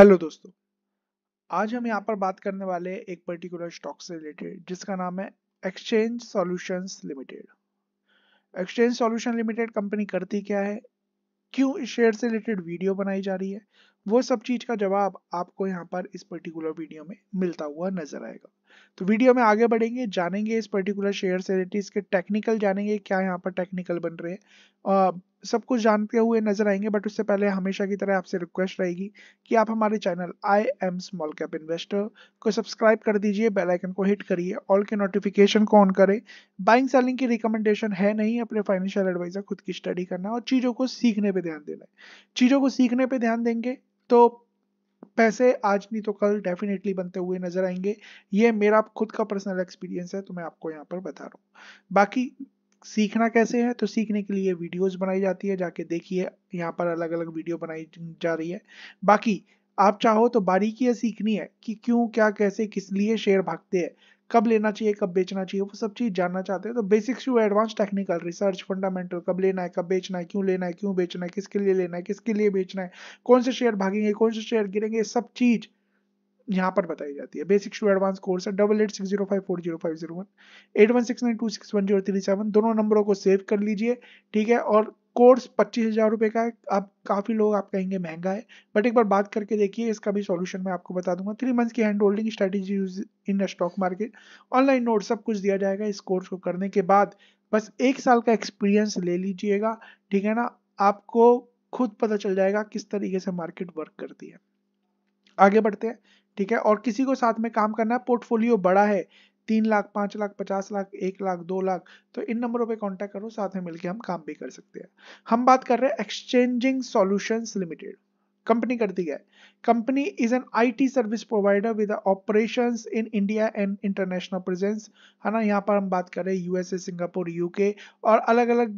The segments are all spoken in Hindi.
हेलो दोस्तों आज हम यहाँ पर बात करने वाले एक पर्टिकुलर स्टॉक से रिलेटेड जिसका नाम है exchange solutions limited exchange solution limited company करती क्या है क्यों इस शेयर से रिलेटेड वीडियो बनाई जा रही है वो सब चीज का जवाब आपको यहाँ पर इस पर्टिकुलर वीडियो में मिलता हुआ नजर आएगा तो वीडियो में आगे बढ़ेंगे जानेंगे इस पर्टिकुलर शेयर से रिलेटेड इसके टेक्निकल जानेंगे क्या यहाँ पर टेक्निकल बन रहे हैं सब कुछ जानते हुए नजर आएंगे बट उससे पहले हमेशा की तरह आपसे रिक्वेस्ट रहेगी कि आप हमारे channel I am small cap investor को सब्सक्राइब कर दीजिए बेल आइकन को हिट करिए ऑल के नोटिफिकेशन को ऑन करें बाइंग सेलिंग की रिकमेंडेशन है नहीं अपने फाइनेंशियल एडवाइजर खुद की स्टडी करना और चीज़ों को सीखने पर ध्यान देना है चीज़ों को सीखने पर ध्यान देंगे तो पैसे आज नहीं तो कल डेफिनेटली बनते हुए नजर आएंगे ये मेरा खुद का पर्सनल एक्सपीरियंस है तो मैं आपको यहाँ पर बता रहा हूँ बाकी सीखना कैसे है तो सीखने के लिए वीडियोस बनाई जाती है जाके देखिए यहाँ पर अलग अलग वीडियो बनाई जा रही है बाकी आप चाहो तो बारीकियाँ सीखनी है कि क्यों क्या कैसे किस लिए शेयर भागते हैं कब लेना चाहिए कब बेचना चाहिए वो सब चीज़ जानना चाहते हैं तो basics to advance technical research fundamental कब लेना है कब बेचना है क्यों लेना है क्यों बेचना है किसके लिए लेना है किसके लिए बेचना है कौन से शेयर भागेंगे कौन से शेयर गिरेंगे सब चीज़ यहाँ पर बताई जाती है बेसिक टू एडवांस कोर्स है double eight six zero five four zero five zero one eight one six nine two six one zero three seven दोनों नंबरों को सेव कर लीजिए ठीक है और कोर्स पच्चीस हज़ार रुपये का है आप काफ़ी लोग आप कहेंगे महंगा है बट एक बार बात करके देखिए इसका भी सॉल्यूशन मैं आपको बता दूंगा थ्री मंथ्स की hand holding strategy use in stock market online note सब कुछ दिया जाएगा इस कोर्स को करने के बाद बस एक साल का एक्सपीरियंस ले लीजिएगा ठीक है ना आपको खुद पता चल जाएगा किस तरीके से मार्केट वर्क करती है आगे बढ़ते हैं ठीक है और किसी को साथ में काम करना है पोर्टफोलियो बड़ा है तीन लाख पांच लाख पचास लाख एक लाख दो लाख तो इन नंबरों पे कांटेक्ट करो साथ में मिलकर हम काम भी कर सकते हैं हम बात कर रहे हैं एक्सचेंजिंग सॉल्यूशंस लिमिटेड कंपनी करती है Company is an IT service provider with operations in India and international presence है ना यहाँ पर हम बात करें यूएसए सिंगापुर यूके और अलग अलग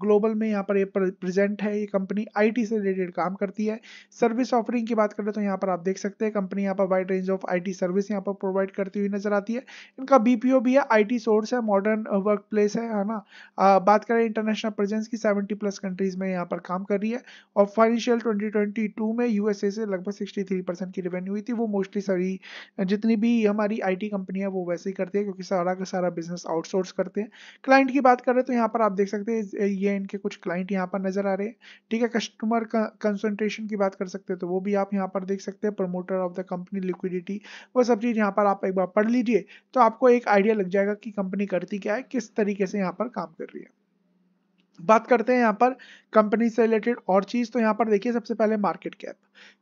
ग्लोबल में यहाँ पर ये प्रेजेंट है ये कंपनी आईटी से रिलेटेड काम करती है सर्विस ऑफरिंग की बात करें तो यहाँ पर आप देख सकते हैं कंपनी यहाँ पर wide range of IT service यहाँ पर प्रोवाइड करती हुई नजर आती है इनका बीपीओ भी है आईटी सोर्स है मॉडर्न वर्क प्लेस है है ना आ, बात करें इंटरनेशनल प्रेजेंस की 70 प्लस कंट्रीज में यहाँ पर काम कर रही है और फाइनेंशियल 2022 में यूएसए से लगभग पर 63 परसेंट की रेवेन्यू हुई थी वो मोस्टली सारी जितनी भी हमारी आईटी कंपनी है वो वैसे ही करती है क्योंकि सारा का सारा बिजनेस आउटसोर्स करते हैं क्लाइंट की बात करें तो यहाँ पर आप देख सकते हैं ये इनके कुछ क्लाइंट यहाँ पर नजर आ रहे हैं ठीक है कस्टमर कंसनट्रेशन की बात कर सकते हैं तो वो भी आप यहाँ पर देख सकते हैं promoter of the company liquidity वो सब चीज़ यहाँ पर आप एक बार पढ़ लीजिए तो आपको एक आइडिया लग जाएगा कि कंपनी करती क्या है किस तरीके से यहाँ पर काम कर रही है बात करते हैं यहाँ पर कंपनी से रिलेटेड और चीज़ तो यहाँ पर देखिए सबसे पहले मार्केट कैप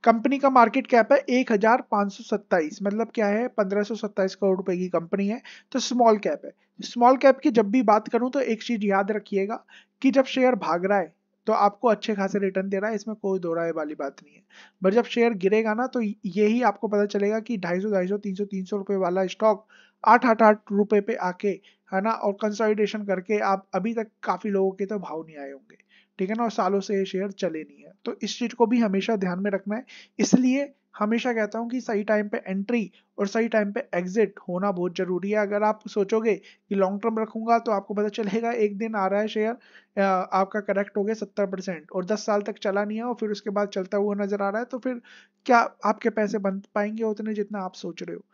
कंपनी का मार्केट कैप है एक हजार पांच सौ सत्ताईस मतलब क्या है पंद्रह सौ सत्ताईस करोड़ रुपए की कंपनी है तो स्मॉल कैप है स्मॉल कैप की जब भी बात करूं तो एक चीज़ याद रखिएगा कि जब शेयर भाग रहा है तो आपको अच्छे खासे रिटर्न दे रहा है इसमें कोई दो वाली बात नहीं है बट जब शेयर गिरेगा ना तो यही आपको पता चलेगा कि ढाई सौ ढाई सौ तीन सौ तीन सौ रुपए वाला स्टॉक आठ आठ आठ रुपए पे आके है ना और कंसोलिडेशन करके आप अभी तक काफ़ी लोगों के तो भाव नहीं आए होंगे ठीक है ना और सालों से ये शेयर चले नहीं है तो इस चीज़ को भी हमेशा ध्यान में रखना है इसलिए हमेशा कहता हूँ कि सही टाइम पे एंट्री और सही टाइम पे एग्जिट होना बहुत ज़रूरी है अगर आप सोचोगे कि लॉन्ग टर्म रखूंगा तो आपको पता चलेगा एक दिन आ रहा है शेयर आपका करेक्ट हो गया सत्तर परसेंट और दस साल तक चला नहीं है और फिर उसके बाद चलता हुआ नज़र आ रहा है तो फिर क्या आपके पैसे बन पाएंगे उतने जितना आप सोच रहे हो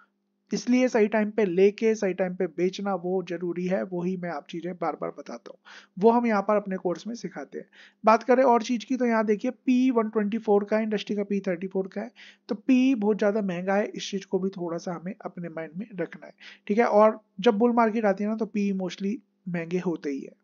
इसलिए सही टाइम पे लेके सही टाइम पे बेचना वो जरूरी है वही मैं आप चीज़ें बार बार बताता हूँ वो हम यहाँ पर अपने कोर्स में सिखाते हैं बात करें और चीज़ की तो यहाँ देखिए पी वन ट्वेंटी फोर का इंडस्ट्री का पी थर्टी फोर का है तो पी बहुत ज़्यादा महंगा है इस चीज़ को भी थोड़ा सा हमें अपने माइंड में रखना है ठीक है और जब बुल मार्केट आती है ना तो पी मोस्टली महंगे होते ही है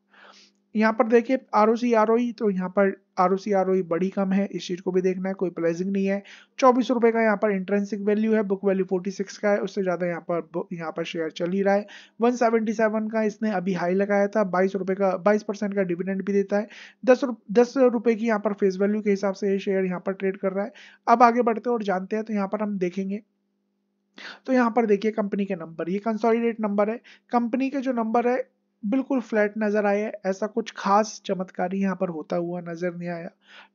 यहाँ पर देखिए R O C R O तो यहाँ पर R O C R O बड़ी कम है इस चीज़ को भी देखना है कोई प्राइसिंग नहीं है चौबीस रुपये का यहाँ पर इंट्रेंसिक वैल्यू है बुक वैल्यू फोर्टी सिक्स का है उससे ज़्यादा यहाँ पर यहाँ पर शेयर चल ही रहा है वन सेवेंटी सेवन का इसने अभी हाई लगाया था बाईस रुपये का बाईस परसेंट का डिविडेंड भी देता है दस रुप, दस रुपए की यहाँ पर फेस वैल्यू के हिसाब से ये शेयर यहाँ पर ट्रेड कर रहा है अब आगे बढ़ते हैं और जानते हैं तो यहाँ पर हम देखेंगे तो यहाँ पर देखिए कंपनी के नंबर ये कंसोलिडेट नंबर है कंपनी के जो नंबर है बिल्कुल फ्लैट नज़र आया ऐसा कुछ खास चमत्कारी यहाँ पर होता हुआ नज़र नहीं आया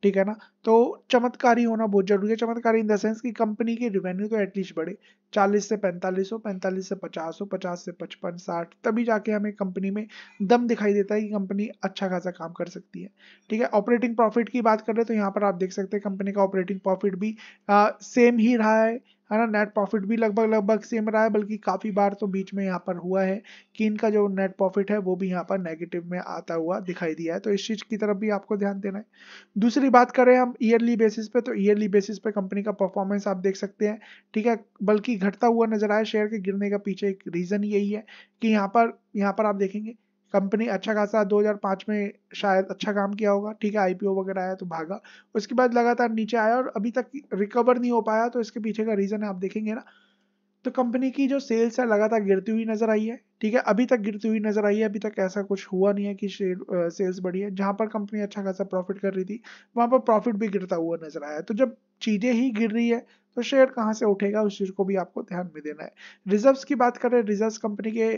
ठीक है ना तो चमत्कारी होना बहुत जरूरी है चमत्कारी इन द सेंस कि कंपनी के रेवेन्यू तो एटलीस्ट बढ़े 40 से पैंतालीस हो पैंतालीस से पचास हो पचास से पचपन साठ तभी जाके हमें कंपनी में दम दिखाई देता है कि कंपनी अच्छा खासा काम कर सकती है ठीक है ऑपरेटिंग प्रॉफिट की बात करें तो यहाँ पर आप देख सकते हैं कंपनी का ऑपरेटिंग प्रॉफिट भी आ, सेम ही रहा है है ना नेट प्रॉफिट भी लगभग लगभग सेम रहा है बल्कि काफ़ी बार तो बीच में यहाँ पर हुआ है कि इनका जो नेट प्रॉफिट है वो भी यहाँ पर नेगेटिव में आता हुआ दिखाई दिया है तो इस चीज़ की तरफ भी आपको ध्यान देना है दूसरी बात करें हम ईयरली बेसिस पे तो ईयरली बेसिस पे कंपनी का परफॉर्मेंस आप देख सकते हैं ठीक है बल्कि घटता हुआ नजर आया शेयर के गिरने का पीछे एक रीज़न यही है कि यहाँ पर यहाँ पर आप देखेंगे कंपनी अच्छा खासा 2005 में शायद अच्छा काम किया होगा ठीक है आईपीओ वगैरह आया तो भागा उसके बाद लगातार नीचे आया और अभी तक रिकवर नहीं हो पाया तो इसके पीछे का रीज़न आप देखेंगे ना तो कंपनी की जो सेल्स है लगातार गिरती हुई नजर आई है ठीक है अभी तक गिरती हुई नजर आई है अभी तक ऐसा कुछ हुआ नहीं है कि सेल्स बढ़ी है जहां पर कंपनी अच्छा खासा प्रॉफिट कर रही थी वहां पर प्रॉफिट भी गिरता हुआ नजर आया तो जब चीजें ही गिर रही है तो शेयर कहाँ से उठेगा उस चीज़ को भी आपको ध्यान में देना है रिजर्व्स की बात करें रिजर्व्स कंपनी के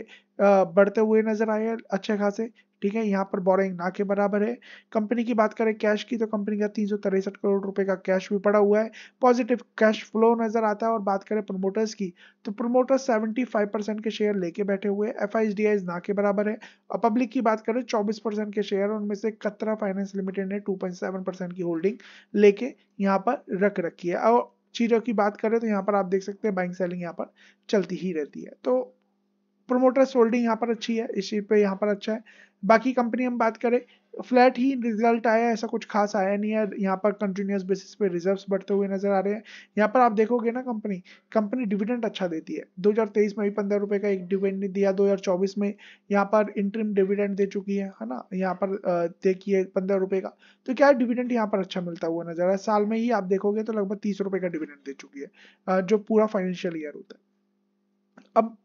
बढ़ते हुए नजर आए अच्छे खासे ठीक है यहाँ पर बोरिंग ना के बराबर है कंपनी की बात करें कैश की तो कंपनी का तीन करोड़ रुपए का कैश भी पड़ा हुआ है पॉजिटिव कैश फ्लो नजर आता है और बात करें प्रमोटर्स की तो प्रमोटर्स 75 परसेंट के शेयर लेके बैठे हुए एफ आई ना के बराबर है और पब्लिक की बात करें 24 परसेंट के शेयर उनमें से कतरा फाइनेंस लिमिटेड ने टू परसेंट की होल्डिंग लेके यहाँ पर रख रखी है और चीज़ों की बात करें तो यहाँ पर आप देख सकते हैं बाइंग सेलिंग यहाँ पर चलती ही रहती है तो प्रोमोटर्स होल्डिंग यहाँ पर अच्छी है इसी पे यहाँ पर अच्छा है बाकी कंपनी हम बात करें फ्लैट ही रिजल्ट आया ऐसा कुछ खास आया नहीं है यहाँ पर कंटिन्यूस बेसिस पे रिजर्व्स बढ़ते हुए नजर आ रहे हैं यहाँ पर आप देखोगे ना कंपनी कंपनी डिविडेंड अच्छा देती है 2023 में भी पंद्रह रुपए का एक डिविडेंड दिया 2024 में यहाँ पर इंटरम डिविडेंड दे चुकी है है ना यहाँ पर देखिए पंद्रह रुपए का तो क्या डिविडेंड यहाँ पर अच्छा मिलता हुआ नजर आ रहा है साल में ही आप देखोगे तो लगभग तीस रुपए का डिविडेंड दे चुकी है जो पूरा फाइनेंशियल ईयर होता है अब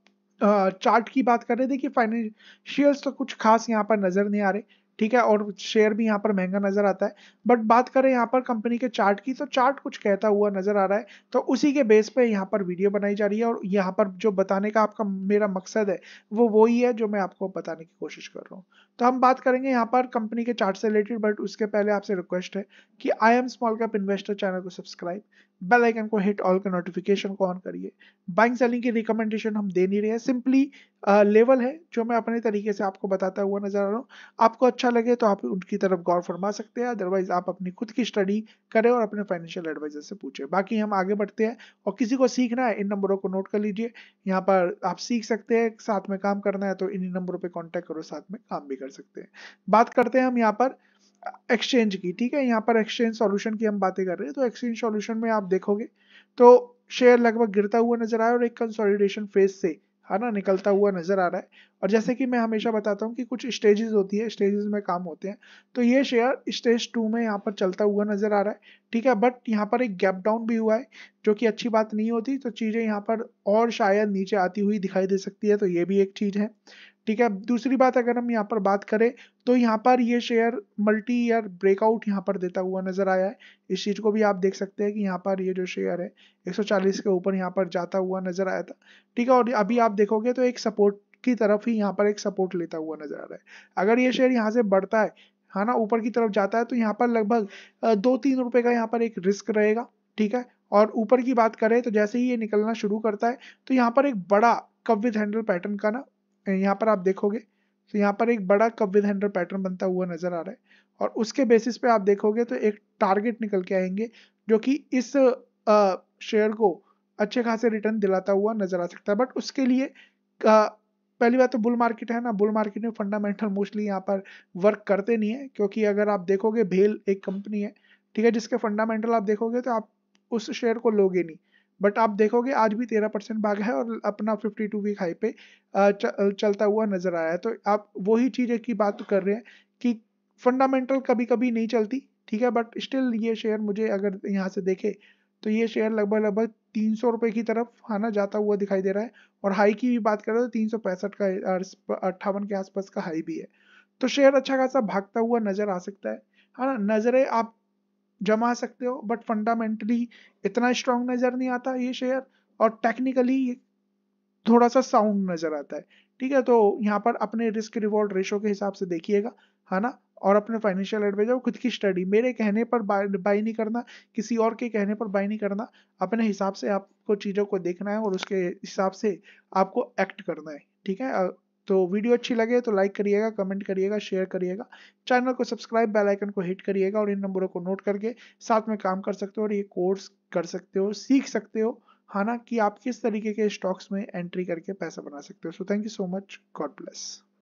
चार्ट की बात कर रहे थे कि फाइनेंशियल्स तो कुछ खास यहाँ पर नज़र नहीं आ रहे ठीक है और शेयर भी यहाँ पर महंगा नज़र आता है बट बात करें यहाँ पर कंपनी के चार्ट की तो चार्ट कुछ कहता हुआ नज़र आ रहा है तो उसी के बेस पे यहाँ पर वीडियो बनाई जा रही है और यहाँ पर जो बताने का आपका मेरा मकसद है वो वही है जो मैं आपको बताने की कोशिश कर रहा हूँ तो हम बात करेंगे यहाँ पर कंपनी के चार्ट से रिलेटेड बट उसके पहले आपसे रिक्वेस्ट है कि I am small cap investor channel को सब्सक्राइब बेल आइकन को हिट ऑल का नोटिफिकेशन को ऑन करिए बाइंग सेलिंग की रिकमेंडेशन हम दे नहीं रहे हैं सिंपली लेवल है जो मैं अपने तरीके से आपको बताता हुआ नजर आ रहा हूँ आपको अच्छा लगे तो आप उनकी तरफ गौर फरमा सकते हैं अदरवाइज आप अपनी खुद की स्टडी करें और अपने फाइनेंशियल एडवाइजर से पूछें बाकी हम आगे बढ़ते हैं और किसी को सीखना है इन नंबरों को नोट कर लीजिए यहाँ पर आप सीख सकते हैं साथ में काम करना है तो इन्हीं नंबरों पर कॉन्टैक्ट करो साथ में काम भी कर सकते हैं बात करते हैं हम यहाँ पर एक्सचेंज की ठीक है यहाँ पर एक्सचेंज सॉल्यूशन की हम बातें कर रहे हैं तो एक्सचेंज सॉल्यूशन में आप देखोगे तो शेयर लगभग गिरता हुआ नजर आया और एक कंसोलिडेशन फेज से है ना निकलता हुआ नजर आ रहा है और जैसे कि मैं हमेशा बताता हूँ कि कुछ स्टेजेस होती है स्टेजेस में काम होते हैं तो ये शेयर स्टेज टू में यहाँ पर चलता हुआ नजर आ रहा है ठीक है बट यहाँ पर एक गैप डाउन भी हुआ है जो कि अच्छी बात नहीं होती तो चीज़ें यहाँ पर और शायद नीचे आती हुई दिखाई दे सकती है तो ये भी एक चीज़ है ठीक है दूसरी बात अगर हम यहाँ पर बात करें तो यहाँ पर ये शेयर मल्टी ईयर ब्रेकआउट यहाँ पर देता हुआ नजर आया है इस चीज़ को भी आप देख सकते हैं कि यहाँ पर ये जो शेयर है 140 के ऊपर यहाँ पर जाता हुआ नजर आया था ठीक है और अभी आप देखोगे तो एक सपोर्ट की तरफ ही यहाँ पर एक सपोर्ट लेता हुआ नजर आ रहा है अगर ये शेयर यहाँ से बढ़ता है है ना ऊपर की तरफ जाता है तो यहाँ पर लगभग दो तीन रुपये का यहाँ पर एक रिस्क रहेगा ठीक है और ऊपर की बात करें तो जैसे ही ये निकलना शुरू करता है तो यहाँ पर एक बड़ा कव विद हैंडल पैटर्न का ना यहाँ पर आप देखोगे तो यहाँ पर एक बड़ा कप विद हैंडल पैटर्न बनता हुआ नजर आ रहा है और उसके बेसिस पे आप देखोगे तो एक टारगेट निकल के आएंगे जो कि इस शेयर को अच्छे खासे रिटर्न दिलाता हुआ नजर आ सकता है बट उसके लिए आ, पहली बात तो बुल मार्केट है ना बुल मार्केट में फंडामेंटल मोस्टली यहाँ पर वर्क करते नहीं है क्योंकि अगर आप देखोगे भेल एक कंपनी है ठीक है जिसके फंडामेंटल आप देखोगे तो आप उस शेयर को लोगे नहीं बट आप देखोगे आज भी तेरह परसेंट भाग है और अपना फिफ्टी टू वीक हाई पे चलता हुआ नजर आया है तो आप वही चीज़ की बात कर रहे हैं कि फंडामेंटल कभी कभी नहीं चलती ठीक है बट स्टिल ये शेयर मुझे अगर यहाँ से देखे तो ये शेयर लगभग लगभग तीन सौ रुपये की तरफ आना हाँ जाता हुआ दिखाई दे रहा है और हाई की भी बात करें तो तीन सौ पैंसठ का अट्ठावन के आसपास का हाई भी है तो शेयर अच्छा खासा भागता हुआ नज़र आ सकता है है हाँ ना नज़रें आप जमा सकते हो बट फंडामेंटली इतना स्ट्रांग नज़र नहीं आता ये शेयर और टेक्निकली थोड़ा सा साउंड नज़र आता है ठीक है तो यहाँ पर अपने रिस्क रिवॉर्ड रेशो के हिसाब से देखिएगा है ना और अपने फाइनेंशियल एडवाइजर खुद की स्टडी मेरे कहने पर बाई बाय नहीं करना किसी और के कहने पर बाय नहीं करना अपने हिसाब से आपको चीज़ों को देखना है और उसके हिसाब से आपको एक्ट करना है ठीक है तो वीडियो अच्छी लगे तो लाइक करिएगा कमेंट करिएगा शेयर करिएगा चैनल को सब्सक्राइब बेल आइकन को हिट करिएगा और इन नंबरों को नोट करके साथ में काम कर सकते हो और ये कोर्स कर सकते हो सीख सकते हो है ना कि आप किस तरीके के स्टॉक्स में एंट्री करके पैसा बना सकते हो so thank you so much God bless